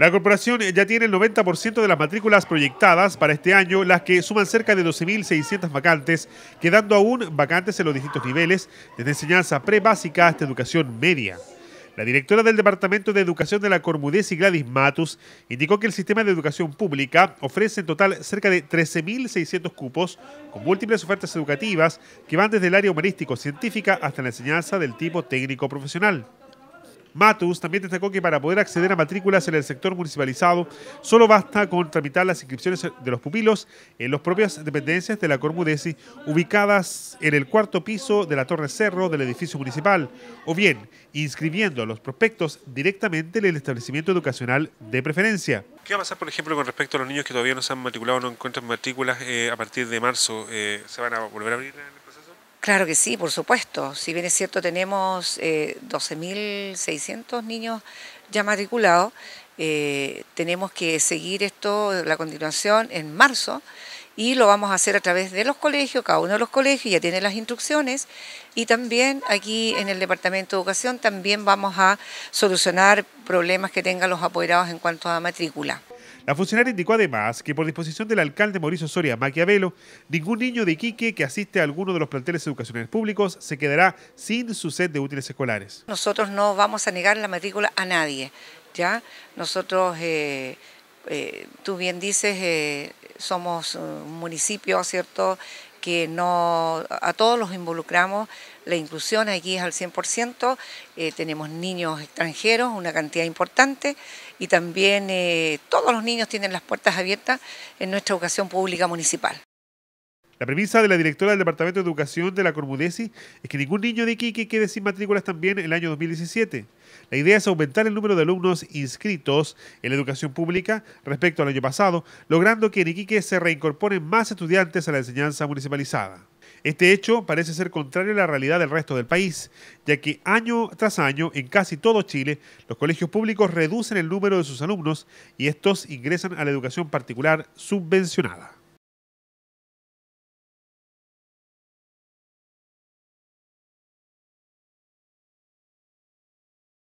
La corporación ya tiene el 90% de las matrículas proyectadas para este año, las que suman cerca de 12.600 vacantes, quedando aún vacantes en los distintos niveles, desde enseñanza pre-básica hasta educación media. La directora del Departamento de Educación de la y Gladys Matus, indicó que el sistema de educación pública ofrece en total cerca de 13.600 cupos con múltiples ofertas educativas que van desde el área humanístico-científica hasta la enseñanza del tipo técnico-profesional. Matus también destacó que para poder acceder a matrículas en el sector municipalizado solo basta con tramitar las inscripciones de los pupilos en las propias dependencias de la Cormudesi ubicadas en el cuarto piso de la Torre Cerro del edificio municipal o bien inscribiendo a los prospectos directamente en el establecimiento educacional de preferencia. ¿Qué va a pasar, por ejemplo, con respecto a los niños que todavía no se han matriculado, o no encuentran matrículas eh, a partir de marzo? Eh, ¿Se van a volver a abrir? Claro que sí, por supuesto. Si bien es cierto, tenemos 12.600 eh, niños ya matriculados. Eh, tenemos que seguir esto, la continuación, en marzo y lo vamos a hacer a través de los colegios, cada uno de los colegios ya tiene las instrucciones y también aquí en el Departamento de Educación también vamos a solucionar problemas que tengan los apoderados en cuanto a matrícula. La funcionaria indicó además que por disposición del alcalde Mauricio Soria Maquiavelo, ningún niño de Iquique que asiste a alguno de los planteles educacionales públicos se quedará sin su set de útiles escolares. Nosotros no vamos a negar la matrícula a nadie, ¿ya? Nosotros, eh, eh, tú bien dices, eh, somos un municipio, ¿cierto?, que no a todos los involucramos, la inclusión aquí es al 100%, eh, tenemos niños extranjeros, una cantidad importante, y también eh, todos los niños tienen las puertas abiertas en nuestra educación pública municipal. La premisa de la directora del Departamento de Educación de la Cormudesi es que ningún niño de Iquique quede sin matrículas también en el año 2017. La idea es aumentar el número de alumnos inscritos en la educación pública respecto al año pasado, logrando que en Iquique se reincorporen más estudiantes a la enseñanza municipalizada. Este hecho parece ser contrario a la realidad del resto del país, ya que año tras año en casi todo Chile los colegios públicos reducen el número de sus alumnos y estos ingresan a la educación particular subvencionada.